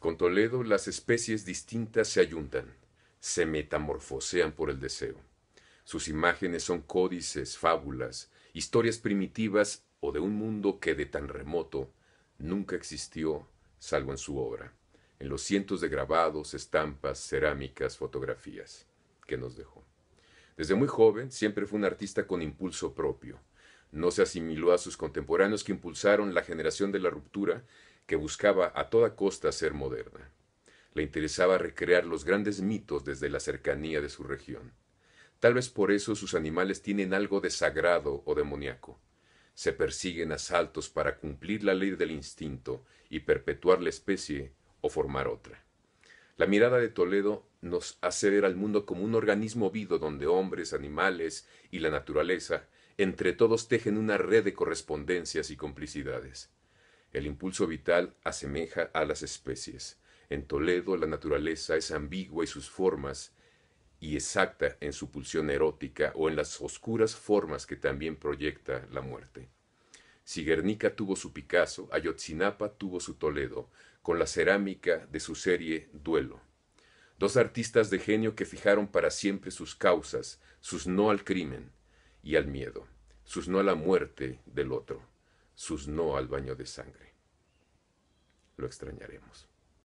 Con Toledo las especies distintas se ayuntan, se metamorfosean por el deseo. Sus imágenes son códices, fábulas, historias primitivas o de un mundo que de tan remoto nunca existió salvo en su obra, en los cientos de grabados, estampas, cerámicas, fotografías que nos dejó. Desde muy joven siempre fue un artista con impulso propio. No se asimiló a sus contemporáneos que impulsaron la generación de la ruptura que buscaba a toda costa ser moderna. Le interesaba recrear los grandes mitos desde la cercanía de su región. Tal vez por eso sus animales tienen algo de sagrado o demoníaco. Se persiguen asaltos para cumplir la ley del instinto y perpetuar la especie o formar otra. La mirada de Toledo nos hace ver al mundo como un organismo vivo donde hombres, animales y la naturaleza entre todos tejen una red de correspondencias y complicidades. El impulso vital asemeja a las especies. En Toledo la naturaleza es ambigua en sus formas, y exacta en su pulsión erótica o en las oscuras formas que también proyecta la muerte. Si tuvo su Picasso, Ayotzinapa tuvo su Toledo, con la cerámica de su serie Duelo. Dos artistas de genio que fijaron para siempre sus causas, sus no al crimen y al miedo, sus no a la muerte del otro sus no al baño de sangre. Lo extrañaremos.